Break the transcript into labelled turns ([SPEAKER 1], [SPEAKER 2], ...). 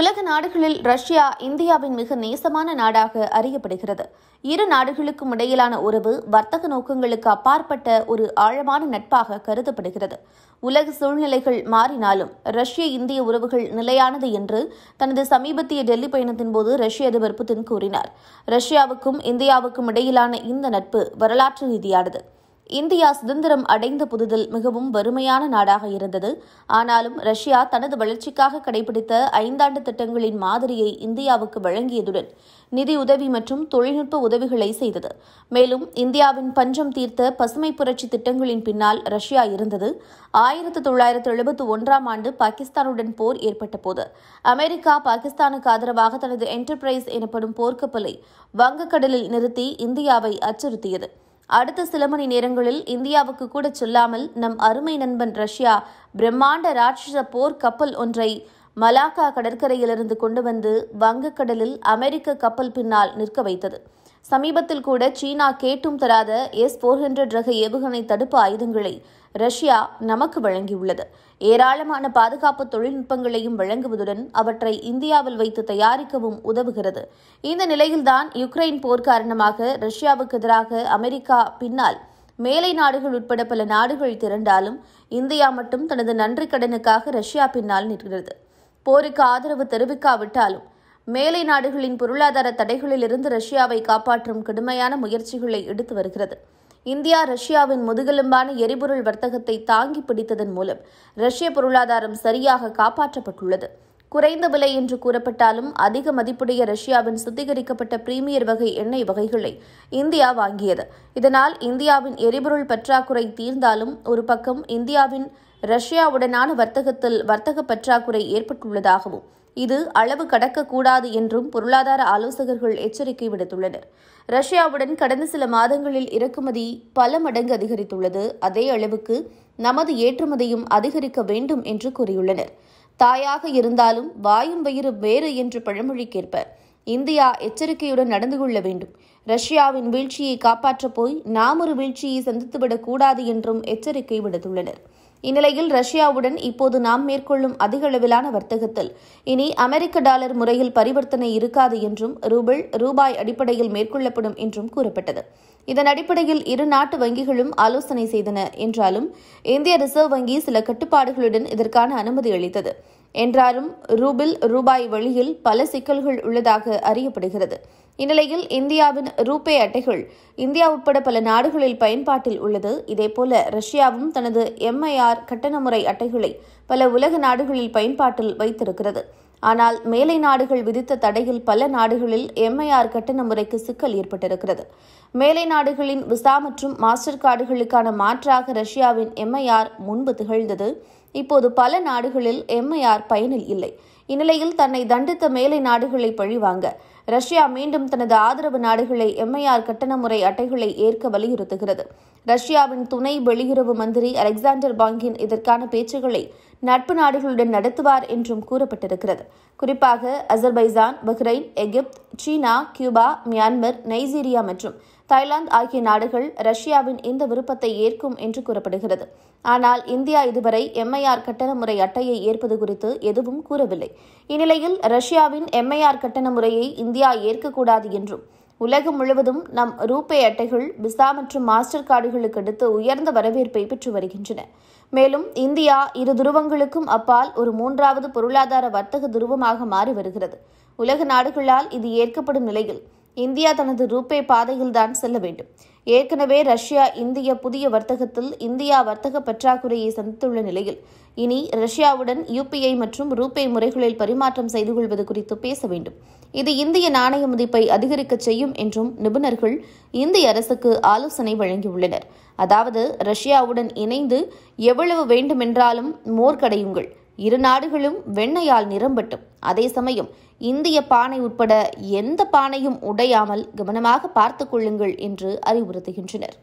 [SPEAKER 1] உலக நாடுகளில் ரஷ்யா இந்தியாவின் மிக நேசமான நாடாக அறியப்படுகிறது இரு நாடுகளுக்கும் இடையிலான உறவு வர்த்தக நோக்கங்களுக்கு அப்பாற்பட்ட ஒரு ஆழமான நட்பாக கருதப்படுகிறது உலக சூழ்நிலைகள் மாறினாலும் ரஷ்ய இந்திய உறவுகள் நிலையானது என்று தனது சமீபத்திய டெல்லி பயணத்தின் போது ரஷ்ய அதிபர் புதின் கூறினார் ரஷ்யாவுக்கும் இந்தியாவுக்கும் இடையிலான இந்த நட்பு வரலாற்று ரீதியானது இந்தியா சுதந்திரம் அடைந்த புதுதில் மிகவும் வறுமையான நாடாக இருந்தது ஆனாலும் ரஷ்யா தனது வளர்ச்சிக்காக கடைபிடித்த ஐந்தாண்டு திட்டங்களின் மாதிரியை இந்தியாவுக்கு வழங்கியதுடன் நிதி உதவி மற்றும் தொழில்நுட்ப உதவிகளை செய்தது மேலும் இந்தியாவின் பஞ்சம் தீர்த்த பசுமை புரட்சி திட்டங்களின் பின்னால் ரஷ்யா இருந்தது ஆயிரத்து தொள்ளாயிரத்து எழுபத்து ஒன்றாம் ஆண்டு பாகிஸ்தானுடன் போர் ஏற்பட்ட போது அமெரிக்கா பாகிஸ்தானுக்கு ஆதரவாக தனது என்டர்பிரைஸ் எனப்படும் போர்க்கப்பலை வங்கக்கடலில் நிறுத்தி இந்தியாவை அச்சுறுத்தியது அடுத்த சில மணி நேரங்களில் இந்தியாவுக்கு கூட சொல்லாமல் நம் அருமை நண்பன் ரஷ்யா பிரம்மாண்ட ராட்சச போர் கப்பல் ஒன்றை மலாக்கா கடற்கரையிலிருந்து கொண்டு வந்து வங்கக்கடலில் அமெரிக்க கப்பல் பின்னால் நிற்க வைத்தது சமீபத்தில் கூட சீனா கேட்டும் தராத எஸ் போர் ஹண்ட்ரட் ரக ஏவுகணை தடுப்பு ஆயுதங்களை ரஷ்யா நமக்கு வழங்கியுள்ளது ஏராளமான பாதுகாப்பு தொழில்நுட்பங்களையும் வழங்குவதுடன் அவற்றை இந்தியாவில் வைத்து தயாரிக்கவும் உதவுகிறது இந்த நிலையில்தான் யுக்ரைன் போர் காரணமாக ரஷ்யாவுக்கு எதிராக அமெரிக்கா பின்னால் மேலை நாடுகள் உட்பட பல நாடுகள் திரண்டாலும் இந்தியா மட்டும் தனது நன்றி கடனுக்காக ரஷ்யா பின்னால் நிற்கிறது போருக்கு ஆதரவு தெரிவிக்காவிட்டாலும் மேலை நாடுகளின் பொருளாதார தடைகளிலிருந்து ரஷ்யாவை காப்பாற்றும் கடுமையான முயற்சிகளை எடுத்து வருகிறது இந்தியா ரஷ்யாவின் முதுகெலும்பான எரிபொருள் வர்த்தகத்தை தாங்கி பிடித்ததன் மூலம் ரஷ்ய பொருளாதாரம் சரியாக காப்பாற்றப்பட்டுள்ளது குறைந்த விலை என்று கூறப்பட்டாலும் அதிக மதிப்புடைய ரஷ்யாவின் சுத்திகரிக்கப்பட்ட பிரீமியர் வகை எண்ணெய் வகைகளை இந்தியா வாங்கியது இதனால் இந்தியாவின் எரிபொருள் பற்றாக்குறை தீர்ந்தாலும் ஒரு பக்கம் இந்தியாவின் ரஷ்யாவுடனான வர்த்தகத்தில் வர்த்தக பற்றாக்குறை ஏற்பட்டுள்ளதாகவும் இது அளவு கடக்கக்கூடாது என்றும் பொருளாதார ஆலோசகர்கள் எச்சரிக்கை விடுத்துள்ளனர் ரஷ்யாவுடன் கடந்த சில மாதங்களில் இறக்குமதி பல மடங்கு அதிகரித்துள்ளது அதே அளவுக்கு நமது ஏற்றுமதியும் அதிகரிக்க வேண்டும் என்று கூறியுள்ளனர் தாயாக இருந்தாலும் வாயும் வயிறு வேறு என்று பழமொழிக்கேற்ப இந்தியா எச்சரிக்கையுடன் நடந்து கொள்ள வேண்டும் ரஷ்யாவின் வீழ்ச்சியை காப்பாற்றப் போய் நாம் ஒரு வீழ்ச்சியை சந்தித்துவிடக் கூடாது என்றும் எச்சரிக்கை விடுத்துள்ளனர் இந்நிலையில் ரஷ்யாவுடன் இப்போது நாம் மேற்கொள்ளும் அதிக அளவிலான வர்த்தகத்தில் இனி அமெரிக்க டாலர் முறையில் பரிவர்த்தனை இருக்காது என்றும் ரூபிள் ரூபாய் அடிப்படையில் மேற்கொள்ளப்படும் என்றும் கூறப்பட்டது இதன் அடிப்படையில் இரு நாட்டு வங்கிகளும் ஆலோசனை செய்தன என்றாலும் இந்திய ரிசர்வ் வங்கி சில கட்டுப்பாடுகளுடன் இதற்கான அனுமதி அளித்தது என்றாலும் ரூபில் ரூபாய் வழியில் பல சிக்கல்கள் உள்ளதாக அறியப்படுகிறது இந்நிலையில் இந்தியாவின் ரூபே அட்டைகள் இந்தியா உட்பட பல நாடுகளில் பயன்பாட்டில் உள்ளது இதேபோல ரஷ்யாவும் தனது எம்ஐஆர் கட்டண முறை அட்டைகளை பல உலக நாடுகளில் பயன்பாட்டில் வைத்திருக்கிறது ஆனால் மேலை நாடுகள் விதித்த தடையில் பல நாடுகளில் எம்ஐஆர் கட்டண முறைக்கு சிக்கல் ஏற்பட்டிருக்கிறது மேலை நாடுகளின் விசா மற்றும் மாஸ்டர் கார்டுகளுக்கான மாற்றாக ரஷ்யாவின் எம்ஐஆர் முன்பு திகழ்ந்தது இப்போது பல நாடுகளில் எம்ஐஆர் பயனில் இல்லை இந்நிலையில் தன்னை தண்டித்த மேலை நாடுகளை பழிவாங்க ரஷ்யா மீண்டும் தனது ஆதரவு நாடுகளை எம்ஐஆர் கட்டண முறை அட்டைகளை ஏற்க வலியுறுத்துகிறது ரஷ்யாவின் துணை வெளியுறவு மந்திரி அலெக்சாண்டர் பாங்கின் இதற்கான பேச்சுகளை நட்பு நாடுகளுடன் நடத்துவார் என்றும் கூறப்பட்டிருக்கிறது குறிப்பாக அசர்பைசான் பஹ்ரைன் எகிப்து சீனா கியூபா மியான்மர் நைஜீரியா மற்றும் தாய்லாந்து ஆகிய நாடுகள் ரஷ்யாவின் இந்த விருப்பத்தை ஏற்கும் என்று கூறப்படுகிறது ஆனால் இந்தியா இதுவரை எம்ஐஆர் கட்டண முறை அட்டையை ஏற்பது குறித்து எதுவும் கூறவில்லை இந்நிலையில் ரஷ்யாவின் எம்ஐஆர் கட்டண முறையை இந்தியா ஏற்கக்கூடாது என்றும் உலகம் முழுவதும் நம் ரூபே அட்டைகள் விசா மற்றும் மாஸ்டர் கார்டுகளுக்கு அடுத்து உயர்ந்த வரவேற்பை பெற்று வருகின்றன மேலும் இந்தியா இரு துருவங்களுக்கும் அப்பால் ஒரு மூன்றாவது பொருளாதார வர்த்தக துருவமாக மாறி வருகிறது உலக நாடுகளால் இது ஏற்கப்படும் நிலையில் இந்தியா தனது ரூபே பாதையில்தான் செல்ல வேண்டும் ஏற்கனவே ரஷ்யா இந்திய புதிய வர்த்தகத்தில் இந்தியா வர்த்தக பற்றாக்குறையை சந்தித்துள்ள நிலையில் இனி ரஷ்யாவுடன் யுபிஐ மற்றும் ரூபே முறைகளில் பரிமாற்றம் செய்து கொள்வது குறித்து பேச வேண்டும் இது இந்திய நாணய மதிப்பை அதிகரிக்கச் செய்யும் என்றும் நிபுணர்கள் இந்திய அரசுக்கு ஆலோசனை வழங்கியுள்ளனர் அதாவது ரஷ்யாவுடன் இணைந்து எவ்வளவு வேண்டுமென்றாலும் மோர்கடையுங்கள் இரு நாடுகளும் வெண்ணையால் நிரம்பட்டும் அதே சமயம் இந்திய பானை உட்பட எந்த பானையும் உடையாமல் கவனமாக பார்த்து கொள்ளுங்கள் என்று அறிவுறுத்துகின்றனர்